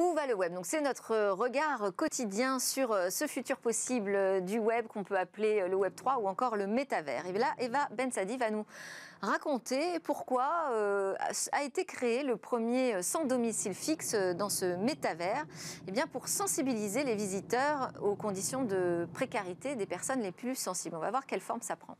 Où va le web Donc c'est notre euh, regard quotidien sur euh, ce futur possible euh, du web qu'on peut appeler le web 3 ou encore le métavers. Et là, Eva Bensadi va nous raconter pourquoi a été créé le premier sans domicile fixe dans ce métavers. Et eh bien pour sensibiliser les visiteurs aux conditions de précarité des personnes les plus sensibles. On va voir quelle forme ça prend.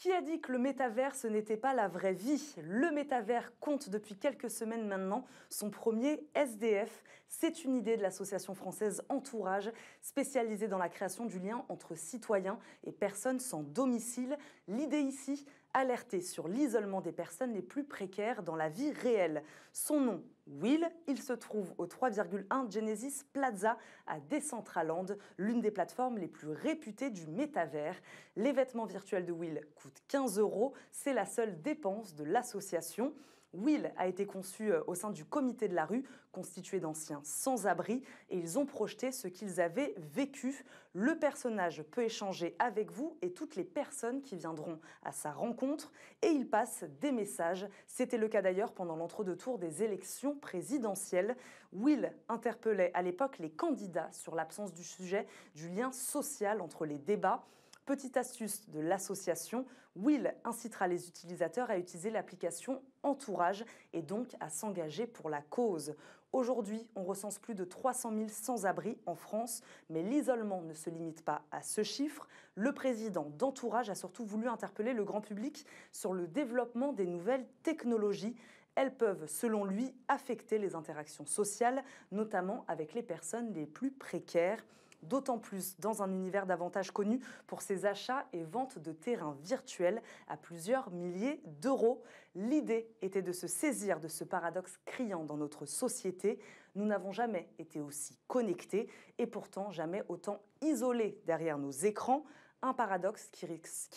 Qui a dit que le métavers, ce n'était pas la vraie vie Le métavers compte depuis quelques semaines maintenant son premier SDF. C'est une idée de l'association française Entourage, spécialisée dans la création du lien entre citoyens et personnes sans domicile. L'idée ici, alerté sur l'isolement des personnes les plus précaires dans la vie réelle. Son nom, Will, il se trouve au 3,1 Genesis Plaza à Decentraland, l'une des plateformes les plus réputées du métavers. Les vêtements virtuels de Will coûtent 15 euros, c'est la seule dépense de l'association. Will a été conçu euh, au sein du comité de la rue, constitué d'anciens sans-abri, et ils ont projeté ce qu'ils avaient vécu. Le personnage peut échanger avec vous et toutes les personnes qui viendront à sa rencontre, et il passe des messages. C'était le cas d'ailleurs pendant l'entre-deux-tours des élections présidentielles. Will interpellait à l'époque les candidats sur l'absence du sujet du lien social entre les débats. Petite astuce de l'association, Will incitera les utilisateurs à utiliser l'application Entourage et donc à s'engager pour la cause. Aujourd'hui, on recense plus de 300 000 sans-abri en France, mais l'isolement ne se limite pas à ce chiffre. Le président d'Entourage a surtout voulu interpeller le grand public sur le développement des nouvelles technologies. Elles peuvent, selon lui, affecter les interactions sociales, notamment avec les personnes les plus précaires d'autant plus dans un univers davantage connu pour ses achats et ventes de terrains virtuels à plusieurs milliers d'euros. L'idée était de se saisir de ce paradoxe criant dans notre société. Nous n'avons jamais été aussi connectés et pourtant jamais autant isolés derrière nos écrans. Un paradoxe qui,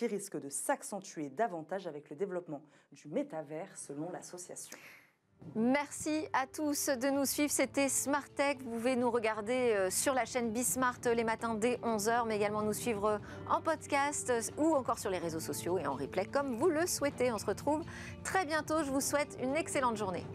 risque de s'accentuer davantage avec le développement du métavers selon l'association. Merci à tous de nous suivre. C'était Smart Tech. Vous pouvez nous regarder euh, sur la chaîne Bismart les matins dès 11h, mais également nous suivre en podcast euh, ou encore sur les réseaux sociaux et en replay comme vous le souhaitez. On se retrouve très bientôt. Je vous souhaite une excellente journée.